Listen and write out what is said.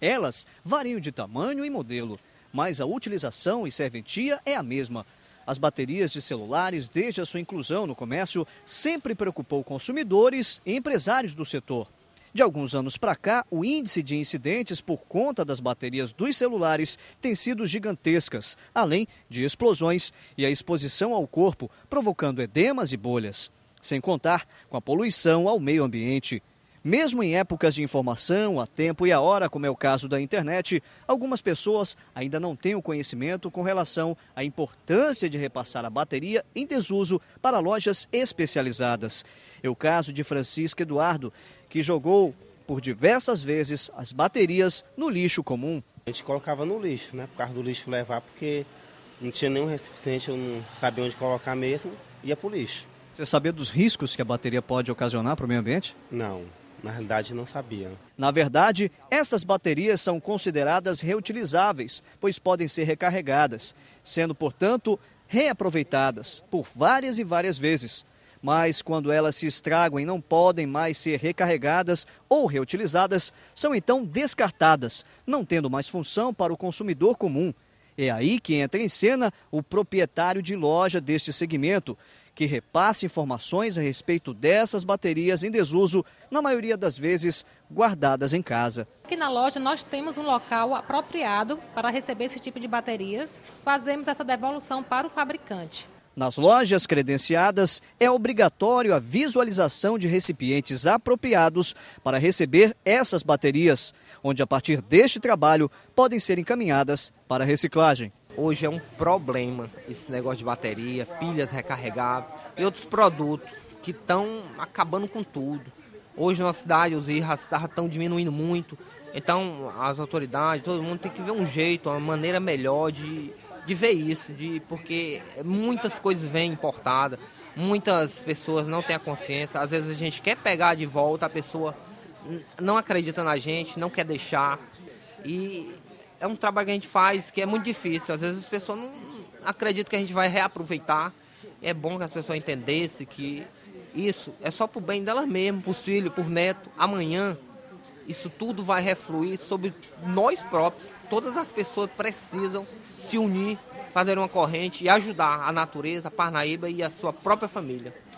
Elas variam de tamanho e modelo, mas a utilização e serventia é a mesma. As baterias de celulares, desde a sua inclusão no comércio, sempre preocupou consumidores e empresários do setor. De alguns anos para cá, o índice de incidentes por conta das baterias dos celulares tem sido gigantescas, além de explosões e a exposição ao corpo, provocando edemas e bolhas. Sem contar com a poluição ao meio ambiente. Mesmo em épocas de informação, a tempo e a hora, como é o caso da internet, algumas pessoas ainda não têm o conhecimento com relação à importância de repassar a bateria em desuso para lojas especializadas. É o caso de Francisco Eduardo, que jogou por diversas vezes as baterias no lixo comum. A gente colocava no lixo, né? Por causa do lixo levar, porque não tinha nenhum recipiente, eu não sabia onde colocar mesmo, ia para o lixo. Você sabia dos riscos que a bateria pode ocasionar para o meio ambiente? Não, na realidade não sabia. Na verdade, estas baterias são consideradas reutilizáveis, pois podem ser recarregadas, sendo, portanto, reaproveitadas por várias e várias vezes. Mas quando elas se estragam e não podem mais ser recarregadas ou reutilizadas, são então descartadas, não tendo mais função para o consumidor comum. É aí que entra em cena o proprietário de loja deste segmento, que repasse informações a respeito dessas baterias em desuso, na maioria das vezes guardadas em casa. Aqui na loja nós temos um local apropriado para receber esse tipo de baterias. Fazemos essa devolução para o fabricante. Nas lojas credenciadas, é obrigatório a visualização de recipientes apropriados para receber essas baterias, onde a partir deste trabalho podem ser encaminhadas para reciclagem. Hoje é um problema esse negócio de bateria, pilhas recarregáveis e outros produtos que estão acabando com tudo. Hoje na cidade os IRAs estão diminuindo muito, então as autoridades, todo mundo tem que ver um jeito, uma maneira melhor de, de ver isso, de porque muitas coisas vêm importadas, muitas pessoas não têm a consciência, às vezes a gente quer pegar de volta, a pessoa não acredita na gente, não quer deixar. E é um trabalho que a gente faz que é muito difícil. Às vezes as pessoas não acreditam que a gente vai reaproveitar. É bom que as pessoas entendessem que isso é só para o bem delas mesmas, para o filho, o neto. Amanhã, isso tudo vai refluir sobre nós próprios. Todas as pessoas precisam se unir, fazer uma corrente e ajudar a natureza, a Parnaíba e a sua própria família.